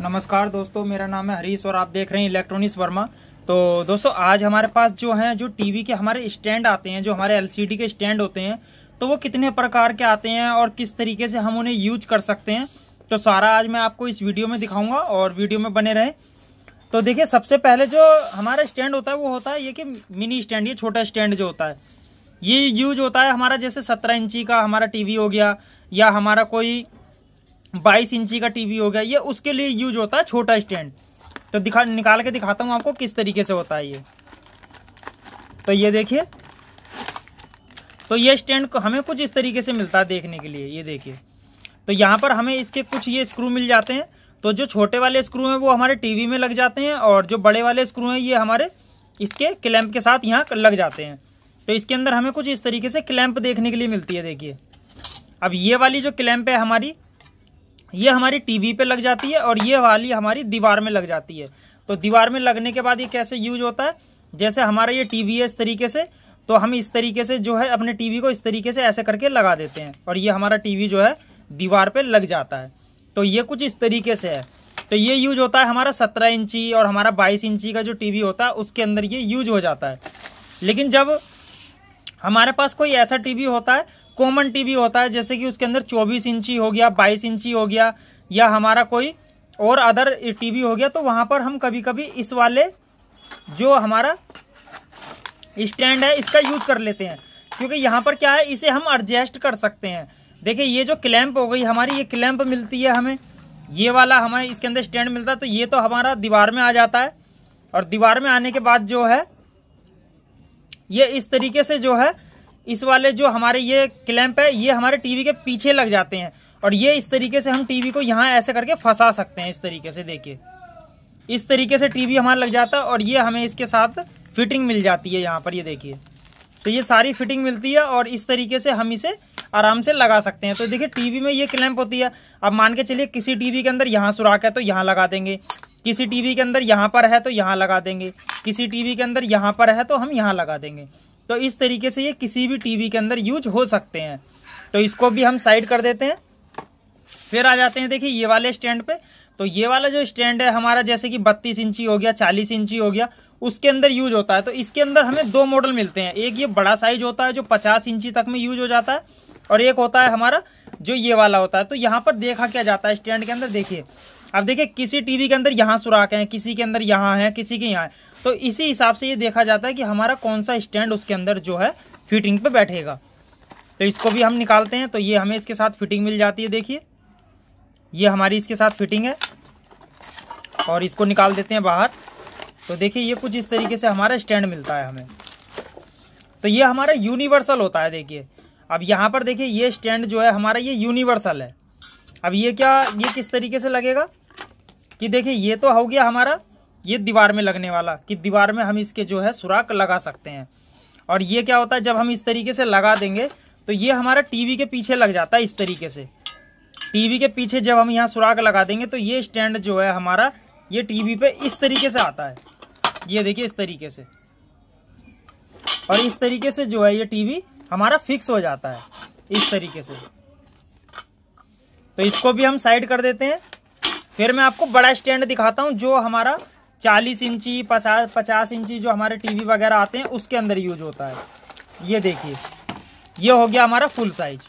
नमस्कार दोस्तों मेरा नाम है हरीश और आप देख रहे हैं इलेक्ट्रॉनिक्स वर्मा तो दोस्तों आज हमारे पास जो है जो टीवी के हमारे स्टैंड आते हैं जो हमारे एलसीडी के स्टैंड होते हैं तो वो कितने प्रकार के आते हैं और किस तरीके से हम उन्हें यूज कर सकते हैं तो सारा आज मैं आपको इस वीडियो में दिखाऊँगा और वीडियो में बने रहें तो देखिए सबसे पहले जो हमारा स्टैंड होता है वो होता है ये कि मिनी स्टैंड ये छोटा स्टैंड जो होता है ये यूज होता है हमारा जैसे सत्रह इंची का हमारा टीवी हो गया या हमारा कोई बाईस इंची का टीवी हो गया ये उसके लिए यूज होता है छोटा स्टैंड तो दिखा निकाल के दिखाता हूँ आपको किस तरीके से होता है ये तो ये देखिए तो ये स्टैंड हमें कुछ इस तरीके से मिलता है देखने के लिए ये देखिए तो यहाँ पर हमें इसके कुछ ये स्क्रू मिल जाते हैं तो जो छोटे वाले स्क्रू हैं वो हमारे टीवी में लग जाते हैं और जो बड़े वाले स्क्रू हैं ये हमारे इसके क्लैम्प के साथ यहाँ लग जाते हैं तो इसके अंदर हमें कुछ इस तरीके से क्लैम्प देखने के लिए मिलती है देखिए अब ये वाली जो क्लैम्प है हमारी ये हमारी टीवी पे लग जाती है और ये वाली हमारी दीवार में लग जाती है तो दीवार में लगने के बाद ये कैसे यूज होता है जैसे हमारा ये टीवी है इस तरीके से तो हम इस तरीके से जो है अपने टीवी को इस तरीके से ऐसे करके लगा देते हैं और ये हमारा टीवी जो है दीवार पे लग जाता है तो ये कुछ इस तरीके से है तो ये यूज होता है हमारा सत्रह इंची और हमारा बाईस इंची का जो टीवी होता है उसके अंदर ये यूज हो जाता है लेकिन जब हमारे पास कोई ऐसा टीवी होता है कॉमन टीवी होता है जैसे कि उसके अंदर चौबीस इंची हो गया बाईस इंची हो गया या हमारा कोई और अदर टीवी हो गया तो वहां पर हम कभी कभी इस वाले जो हमारा स्टैंड है इसका यूज कर लेते हैं क्योंकि यहाँ पर क्या है इसे हम एडजस्ट कर सकते हैं देखिए ये जो क्लैम्प हो गई हमारी ये क्लैम्प मिलती है हमें ये वाला हमें इसके अंदर स्टैंड मिलता है तो ये तो हमारा दीवार में आ जाता है और दीवार में आने के बाद जो है ये इस तरीके से जो है इस वाले जो हमारे ये क्लैम्प है ये हमारे टीवी के पीछे लग जाते हैं और ये इस तरीके से हम टीवी को यहाँ ऐसे करके फंसा सकते हैं इस तरीके से देखिए इस तरीके से टीवी हमारा लग जाता है और ये हमें इसके साथ फिटिंग मिल जाती है यहाँ पर ये देखिए तो ये सारी फिटिंग मिलती है और इस तरीके से हम इसे आराम से लगा सकते हैं तो देखिए टीवी में ये क्लैम्प होती है अब मान के चलिए किसी टीवी के अंदर यहाँ सुराख है तो यहाँ लगा देंगे किसी टीवी के अंदर यहाँ पर है तो यहाँ लगा देंगे किसी टीवी के अंदर यहाँ पर है तो हम यहाँ लगा देंगे तो इस तरीके से ये किसी भी टीवी के अंदर यूज हो सकते हैं तो इसको भी हम साइड कर देते हैं फिर आ जाते हैं देखिए ये वाले स्टैंड पे तो ये वाला जो स्टैंड है हमारा जैसे कि बत्तीस इंची हो गया चालीस इंची हो गया उसके अंदर यूज होता है तो इसके अंदर हमें दो मॉडल मिलते हैं एक ये बड़ा साइज होता है जो पचास इंची तक में यूज हो जाता है और एक होता है हमारा जो ये वाला होता है तो यहाँ पर देखा क्या जाता है स्टैंड के अंदर देखिए अब देखिए किसी टीवी के अंदर यहाँ सुराख हैं किसी के अंदर यहाँ है किसी के यहाँ है तो इसी हिसाब से ये देखा जाता है कि हमारा कौन सा स्टैंड उसके अंदर जो है फिटिंग पे बैठेगा तो इसको भी हम निकालते हैं तो ये हमें इसके साथ फिटिंग मिल जाती है देखिए ये हमारी इसके साथ फिटिंग है और इसको निकाल देते हैं बाहर तो देखिए ये कुछ इस तरीके से हमारा स्टैंड मिलता है हमें तो ये हमारा यूनिवर्सल होता है देखिए अब यहाँ पर देखिए ये स्टैंड जो है हमारा ये यूनिवर्सल है अब ये क्या ये किस तरीके से लगेगा कि देखिए ये तो हो गया हमारा ये दीवार में लगने वाला कि दीवार में हम इसके जो है सुराख लगा सकते हैं और ये क्या होता है जब हम इस तरीके से लगा देंगे तो ये हमारा टीवी के पीछे लग जाता है इस तरीके से टीवी के पीछे जब हम यहाँ सुराख लगा देंगे तो ये स्टैंड जो है हमारा ये टीवी पे इस तरीके से आता है ये देखिए इस तरीके से और इस तरीके से जो है ये टीवी हमारा फिक्स हो जाता है इस तरीके से तो इसको भी हम साइड कर देते हैं फिर मैं आपको बड़ा स्टैंड दिखाता हूँ जो हमारा चालीस इंची पचास पचास इंची जो हमारे टीवी वगैरह आते हैं उसके अंदर यूज होता है ये देखिए ये हो गया हमारा फुल साइज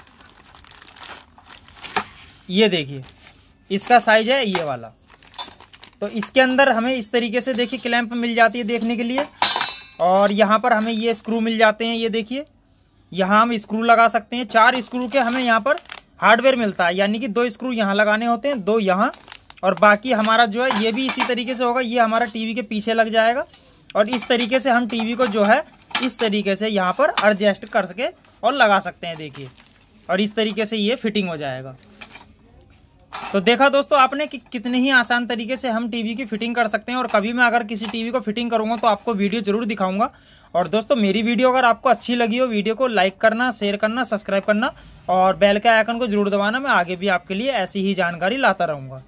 ये देखिए इसका साइज है ये वाला तो इसके अंदर हमें इस तरीके से देखिए क्लैंप मिल जाती है देखने के लिए और यहाँ पर हमें ये स्क्रू मिल जाते हैं ये देखिए यहाँ हम स्क्रू लगा सकते हैं चार स्क्रू के हमें यहाँ पर हार्डवेयर मिलता है यानी कि दो स्क्रू यहाँ लगाने होते हैं दो यहाँ और बाकी हमारा जो है ये भी इसी तरीके से होगा ये हमारा टीवी के पीछे लग जाएगा और इस तरीके से हम टीवी को जो है इस तरीके से यहाँ पर एडजस्ट कर सके और लगा सकते हैं देखिए और इस तरीके से ये फिटिंग हो जाएगा तो देखा दोस्तों आपने कि कितने ही आसान तरीके से हम टीवी की फिटिंग कर सकते हैं और कभी मैं अगर किसी टीवी को फिटिंग करूँगा तो आपको वीडियो जरूर दिखाऊंगा और दोस्तों मेरी वीडियो अगर आपको अच्छी लगी हो वीडियो को लाइक करना शेयर करना सब्सक्राइब करना और बेल के आइकन को जरूर दबाना मैं आगे भी आपके लिए ऐसी ही जानकारी लाता रहूँगा